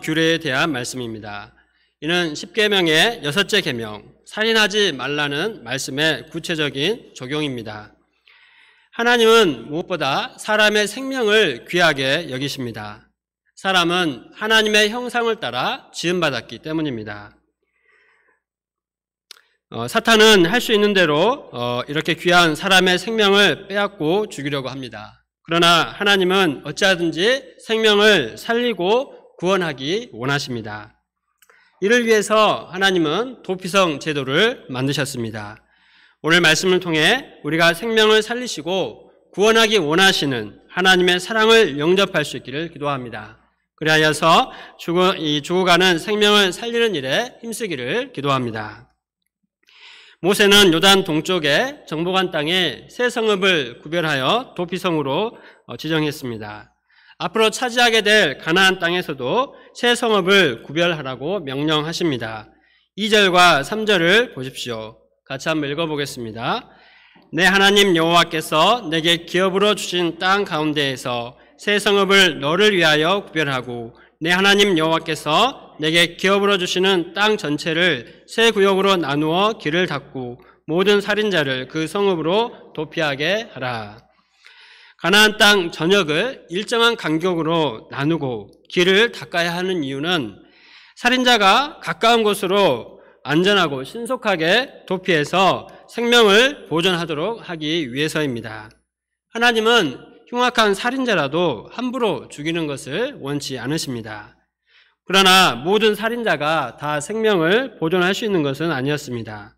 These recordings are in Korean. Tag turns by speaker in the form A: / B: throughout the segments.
A: 규례에 대한 말씀입니다. 이는 10계명의 여섯째 계명 살인하지 말라는 말씀의 구체적인 적용입니다. 하나님은 무엇보다 사람의 생명을 귀하게 여기십니다. 사람은 하나님의 형상을 따라 지음받았기 때문입니다. 어, 사탄은 할 수 있는 대로 어, 이렇게 귀한 사람의 생명을 빼앗고 죽이려고 합니다. 그러나 하나님은 어찌하든지 생명을 살리고 구원하기 원하십니다. 이를 위해서 하나님은 도피성 제도를 만드셨습니다. 오늘 말씀을 통해 우리가 생명을 살리시고 구원하기 원하시는 하나님의 사랑을 영접할 수 있기를 기도합니다. 그리하여서 죽어, 이 죽어가는 생명을 살리는 일에 힘쓰기를 기도합니다. 모세는 요단 동쪽의 정보관 땅에 세 성읍을 구별하여 도피성으로 어, 지정했습니다. 앞으로 차지하게 될 가나안 땅에서도 새 성읍을 구별하라고 명령하십니다. 2절과 3절을 보십시오. 같이 한번 읽어보겠습니다. 내 하나님 여호와께서 내게 기업으로 주신 땅 가운데에서 새 성읍을 너를 위하여 구별하고 내 하나님 여호와께서 내게 기업으로 주시는 땅 전체를 세 구역으로 나누어 길을 닫고 모든 살인자를 그 성읍으로 도피하게 하라. 가나안 땅 전역을 일정한 간격으로 나누고 길을 닦아야 하는 이유는 살인자가 가까운 곳으로 안전하고 신속하게 도피해서 생명을 보존하도록 하기 위해서입니다. 하나님은 흉악한 살인자라도 함부로 죽이는 것을 원치 않으십니다. 그러나 모든 살인자가 다 생명을 보존할 수 있는 것은 아니었습니다.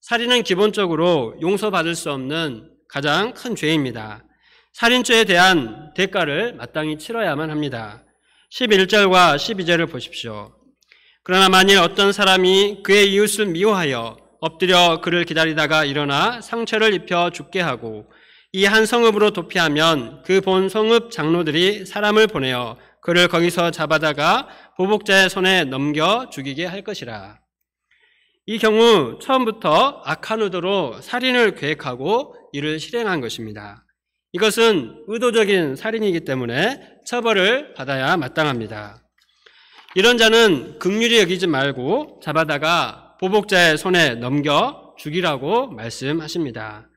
A: 살인은 기본적으로 용서받을 수 없는 가장 큰 죄입니다. 살인죄에 대한 대가를 마땅히 치러야만 합니다. 11절과 12절을 보십시오. 그러나 만일 어떤 사람이 그의 이웃을 미워하여 엎드려 그를 기다리다가 일어나 상처를 입혀 죽게 하고 이 한 성읍으로 도피하면 그 본 성읍 장로들이 사람을 보내어 그를 거기서 잡아다가 보복자의 손에 넘겨 죽이게 할 것이라. 이 경우 처음부터 악한 의도로 살인을 계획하고 이를 실행한 것입니다. 이것은 의도적인 살인이기 때문에 처벌을 받아야 마땅합니다. 이런 자는 극률이 여기지 말고 잡아다가 보복자의 손에 넘겨 죽이라고 말씀하십니다.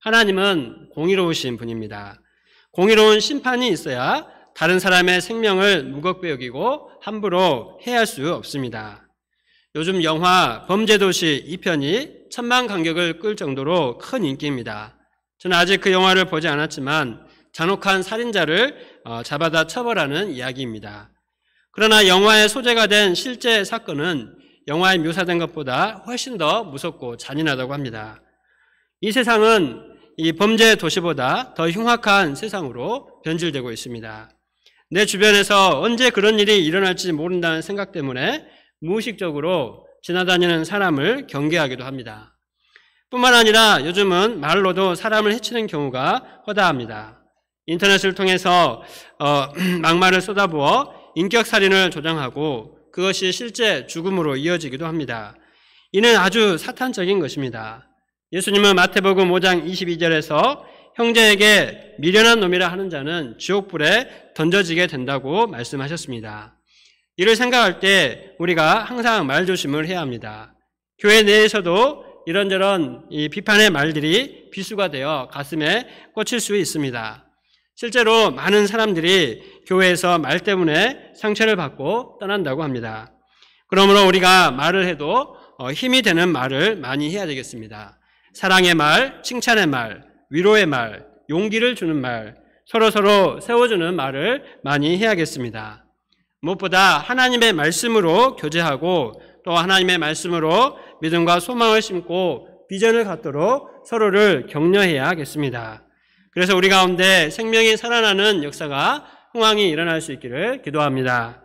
A: 하나님은 공의로우신 분입니다. 공의로운 심판이 있어야 다른 사람의 생명을 무겁게 여기고 함부로 해할 수 없습니다. 요즘 영화 범죄도시 2편이 천만 간격을 끌 정도로 큰 인기입니다. 저는 아직 그 영화를 보지 않았지만 잔혹한 살인자를 어, 잡아다 처벌하는 이야기입니다. 그러나 영화의 소재가 된 실제 사건은 영화에 묘사된 것보다 훨씬 더 무섭고 잔인하다고 합니다. 이 세상은 이 범죄 의 도시보다 더 흉악한 세상으로 변질되고 있습니다. 내 주변에서 언제 그런 일이 일어날지 모른다는 생각 때문에 무의식적으로 지나다니는 사람을 경계하기도 합니다. 뿐만 아니라 요즘은 말로도 사람을 해치는 경우가 허다합니다. 인터넷을 통해서 어, 막말을 쏟아부어 인격살인을 조장하고 그것이 실제 죽음으로 이어지기도 합니다. 이는 아주 사탄적인 것입니다. 예수님은 마태복음 5장 22절에서 형제에게 미련한 놈이라 하는 자는 지옥불에 던져지게 된다고 말씀하셨습니다. 이를 생각할 때 우리가 항상 말조심을 해야 합니다. 교회 내에서도 이런저런 이 비판의 말들이 비수가 되어 가슴에 꽂힐 수 있습니다. 실제로 많은 사람들이 교회에서 말 때문에 상처를 받고 떠난다고 합니다. 그러므로 우리가 말을 해도 어, 힘이 되는 말을 많이 해야 되겠습니다. 사랑의 말, 칭찬의 말, 위로의 말, 용기를 주는 말, 서로서로 세워주는 말을 많이 해야겠습니다. 무엇보다 하나님의 말씀으로 교제하고 또 하나님의 말씀으로 믿음과 소망을 심고 비전을 갖도록 서로를 격려해야 하겠습니다. 그래서 우리 가운데 생명이 살아나는 역사가 흥황이 일어날 수 있기를 기도합니다.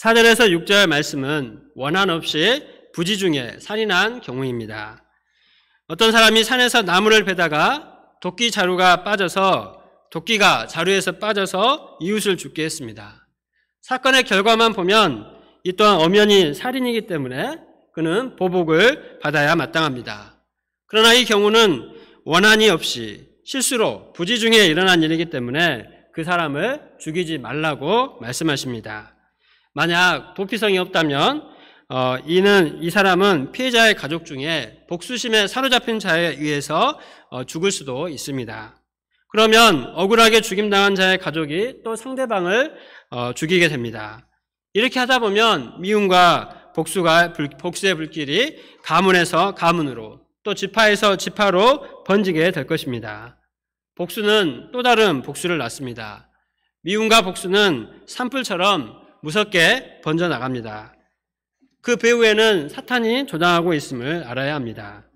A: 4절에서 6절 말씀은 원한 없이 부지 중에 살인한 경우입니다. 어떤 사람이 산에서 나무를 베다가 도끼 자루가 빠져서 도끼가 자루에서 빠져서 이웃을 죽게 했습니다. 사건의 결과만 보면 이 또한 엄연히 살인이기 때문에 그는 보복을 받아야 마땅합니다. 그러나 이 경우는 원한이 없이 실수로 부지 중에 일어난 일이기 때문에 그 사람을 죽이지 말라고 말씀하십니다. 만약 도피성이 없다면 어, 이는 이 사람은 피해자의 가족 중에 복수심에 사로잡힌 자에 의해서 어, 죽을 수도 있습니다. 그러면 억울하게 죽임당한 자의 가족이 또 상대방을 어, 죽이게 됩니다. 이렇게 하다 보면 미움과 복수가 복수의 불길이 가문에서 가문으로 또 지파에서 지파로 번지게 될 것입니다. 복수는 또 다른 복수를 낳습니다. 미움과 복수는 산불처럼 무섭게 번져 나갑니다. 그 배후에는 사탄이 조장하고 있음을 알아야 합니다.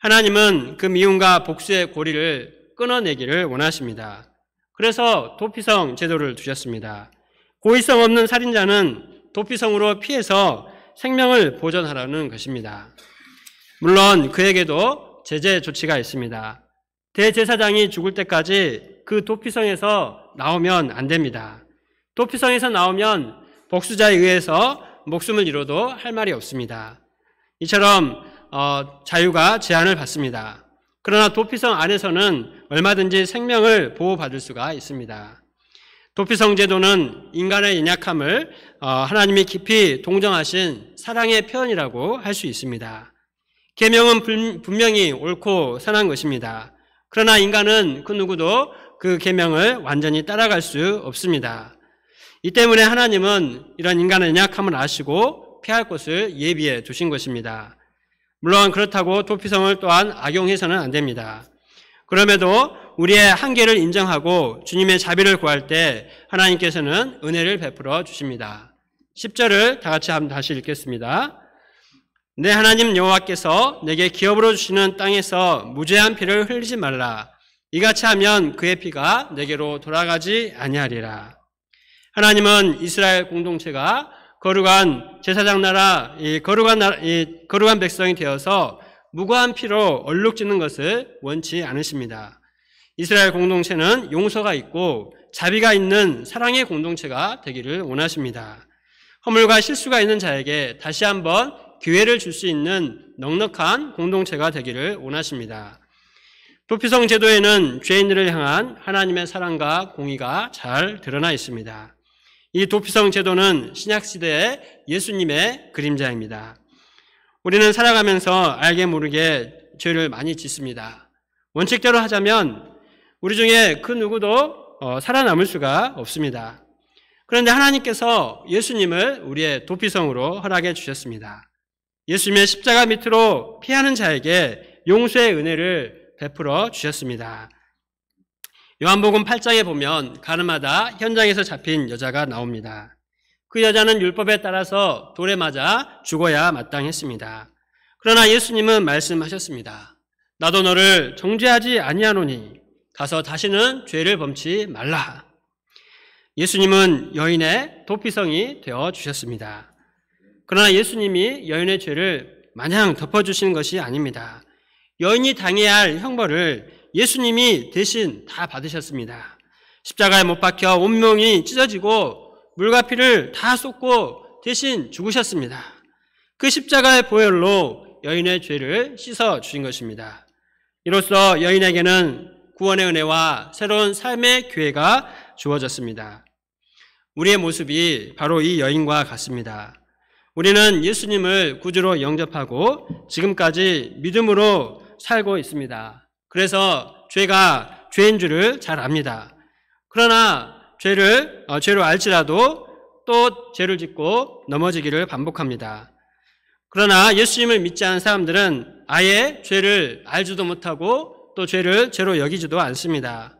A: 하나님은 그 미움과 복수의 고리를 끊어내기를 원하십니다. 그래서 도피성 제도를 두셨습니다. 고의성 없는 살인자는 도피성으로 피해서 생명을 보전하라는 것입니다. 물론 그에게도 제재 조치가 있습니다. 대제사장이 죽을 때까지 그 도피성에서 나오면 안 됩니다. 도피성에서 나오면 복수자에 의해서 목숨을 잃어도 할 말이 없습니다. 이처럼 어, 자유가 제한을 받습니다. 그러나 도피성 안에서는 얼마든지 생명을 보호받을 수가 있습니다. 도피성제도는 인간의 연약함을 어, 하나님이 깊이 동정하신 사랑의 표현이라고 할 수 있습니다. 계명은 분명히 옳고 선한 것입니다. 그러나 인간은 그 누구도 그 계명을 완전히 따라갈 수 없습니다. 이 때문에 하나님은 이런 인간의 연약함을 아시고 피할 곳을 예비해 두신 것입니다. 물론 그렇다고 도피성을 또한 악용해서는 안 됩니다. 그럼에도 우리의 한계를 인정하고 주님의 자비를 구할 때 하나님께서는 은혜를 베풀어 주십니다. 10절을 다 같이 한번 다시 읽겠습니다. 내 하나님 여호와께서 내게 기업으로 주시는 땅에서 무죄한 피를 흘리지 말라. 이같이 하면 그의 피가 내게로 돌아가지 아니하리라. 하나님은 이스라엘 공동체가 거룩한 제사장 나라, 이 거룩한 나라, 이 거룩한 백성이 되어서 무고한 피로 얼룩지는 것을 원치 않으십니다. 이스라엘 공동체는 용서가 있고 자비가 있는 사랑의 공동체가 되기를 원하십니다. 허물과 실수가 있는 자에게 다시 한번 기회를 줄 수 있는 넉넉한 공동체가 되기를 원하십니다. 도피성 제도에는 죄인들을 향한 하나님의 사랑과 공의가 잘 드러나 있습니다. 이 도피성 제도는 신약시대의 예수님의 그림자입니다. 우리는 살아가면서 알게 모르게 죄를 많이 짓습니다. 원칙대로 하자면 우리 중에 그 누구도 어, 살아남을 수가 없습니다. 그런데 하나님께서 예수님을 우리의 도피성으로 허락해 주셨습니다. 예수님의 십자가 밑으로 피하는 자에게 용서의 은혜를 베풀어 주셨습니다. 요한복음 8장에 보면 가늠하다 현장에서 잡힌 여자가 나옵니다. 그 여자는 율법에 따라서 돌에 맞아 죽어야 마땅했습니다. 그러나 예수님은 말씀하셨습니다. 나도 너를 정죄하지 아니하노니 가서 다시는 죄를 범치 말라. 예수님은 여인의 도피성이 되어 주셨습니다. 그러나 예수님이 여인의 죄를 마냥 덮어주시는 것이 아닙니다. 여인이 당해야 할 형벌을 예수님이 대신 다 받으셨습니다. 십자가에 못 박혀 온몸이 찢어지고 물과 피를 다 쏟고 대신 죽으셨습니다. 그 십자가의 보혈로 여인의 죄를 씻어 주신 것입니다. 이로써 여인에게는 구원의 은혜와 새로운 삶의 기회가 주어졌습니다. 우리의 모습이 바로 이 여인과 같습니다. 우리는 예수님을 구주로 영접하고 지금까지 믿음으로 살고 있습니다. 그래서 죄가 죄인 줄을 잘 압니다. 그러나 죄를 어, 죄로 알지라도 또 죄를 짓고 넘어지기를 반복합니다. 그러나 예수님을 믿지 않은 사람들은 아예 죄를 알지도 못하고 또 죄를 죄로 여기지도 않습니다.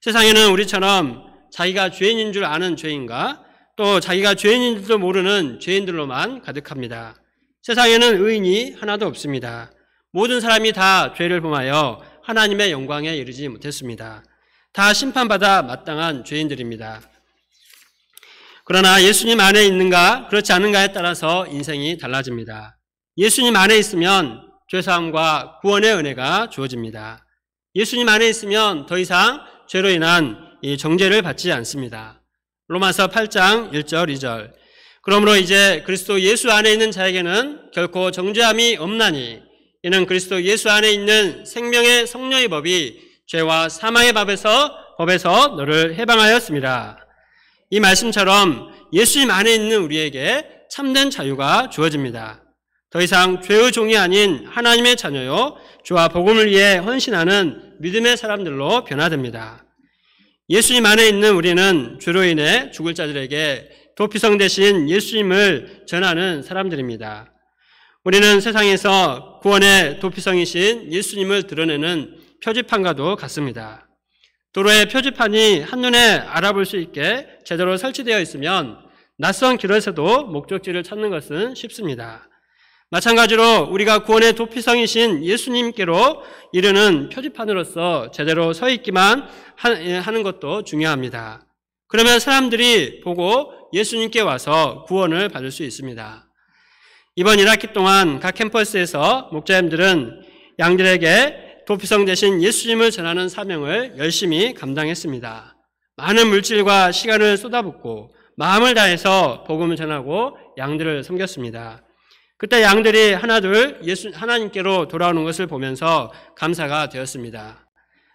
A: 세상에는 우리처럼 자기가 죄인인 줄 아는 죄인과 또 자기가 죄인인 지도 모르는 죄인들로만 가득합니다. 세상에는 의인이 하나도 없습니다. 모든 사람이 다 죄를 범하여 하나님의 영광에 이르지 못했습니다. 다 심판받아 마땅한 죄인들입니다. 그러나 예수님 안에 있는가 그렇지 않은가에 따라서 인생이 달라집니다. 예수님 안에 있으면 죄사함과 구원의 은혜가 주어집니다. 예수님 안에 있으면 더 이상 죄로 인한 이 정죄를 받지 않습니다. 로마서 8장 1절 2절. 그러므로 이제 그리스도 예수 안에 있는 자에게는 결코 정죄함이 없나니 이는 그리스도 예수 안에 있는 생명의 성령의 법이 죄와 사망의 법에서 법에서 너를 해방하였습니다. 이 말씀처럼 예수님 안에 있는 우리에게 참된 자유가 주어집니다. 더 이상 죄의 종이 아닌 하나님의 자녀요 주와 복음을 위해 헌신하는 믿음의 사람들로 변화됩니다. 예수님 안에 있는 우리는 죄로 인해 죽을 자들에게 도피성 대신 예수님을 전하는 사람들입니다. 우리는 세상에서 구원의 도피성이신 예수님을 드러내는 표지판과도 같습니다. 도로의 표지판이 한눈에 알아볼 수 있게 제대로 설치되어 있으면 낯선 길에서도 목적지를 찾는 것은 쉽습니다. 마찬가지로 우리가 구원의 도피성이신 예수님께로 이르는 표지판으로서 제대로 서 있기만 예, 하는 것도 중요합니다. 그러면 사람들이 보고 예수님께 와서 구원을 받을 수 있습니다. 이번 1학기 동안 각 캠퍼스에서 목자님들은 양들에게 도피성 대신 예수님을 전하는 사명을 열심히 감당했습니다. 많은 물질과 시간을 쏟아붓고 마음을 다해서 복음을 전하고 양들을 섬겼습니다. 그때 양들이 하나둘 예수 하나님께로 돌아오는 것을 보면서 감사가 되었습니다.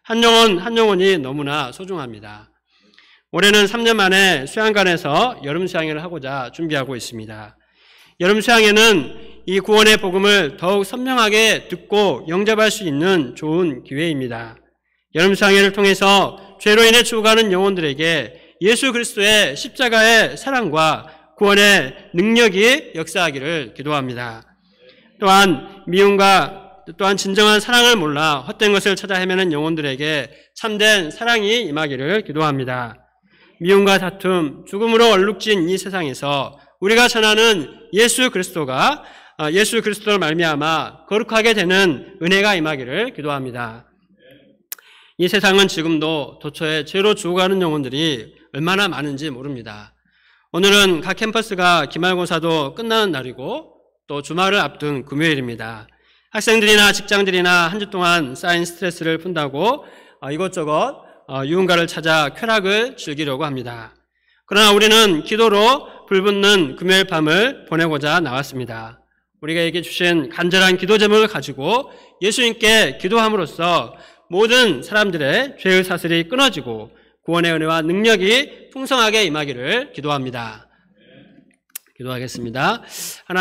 A: 한 영혼 한 영혼이 너무나 소중합니다. 올해는 3년 만에 수양관에서 여름 수양회를 하고자 준비하고 있습니다. 여름 수양회는 이 구원의 복음을 더욱 선명하게 듣고 영접할 수 있는 좋은 기회입니다. 여름 수양회를 통해서 죄로 인해 죽어가는 영혼들에게 예수 그리스도의 십자가의 사랑과 구원의 능력이 역사하기를 기도합니다. 또한 미움과 또한 진정한 사랑을 몰라 헛된 것을 찾아 헤매는 영혼들에게 참된 사랑이 임하기를 기도합니다. 미움과 다툼, 죽음으로 얼룩진 이 세상에서 우리가 전하는 예수 그리스도가 아, 예수 그리스도를 말미암아 거룩하게 되는 은혜가 임하기를 기도합니다. 이 세상은 지금도 도처에 죄로 죽어가는 영혼들이 얼마나 많은지 모릅니다. 오늘은 각 캠퍼스가 기말고사도 끝나는 날이고 또 주말을 앞둔 금요일입니다. 학생들이나 직장들이나 한 주 동안 쌓인 스트레스를 푼다고 어, 이것저것 어, 유흥가를 찾아 쾌락을 즐기려고 합니다. 그러나 우리는 기도로 불붙는 금요일 밤을 보내고자 나왔습니다. 우리에게 가 주신 간절한 기도 제목을 가지고 예수님께 기도함으로써 모든 사람들의 죄의 사슬이 끊어지고 구원의 은혜와 능력이 풍성하게 임하기를 기도합니다. 기도하겠습니다. 하나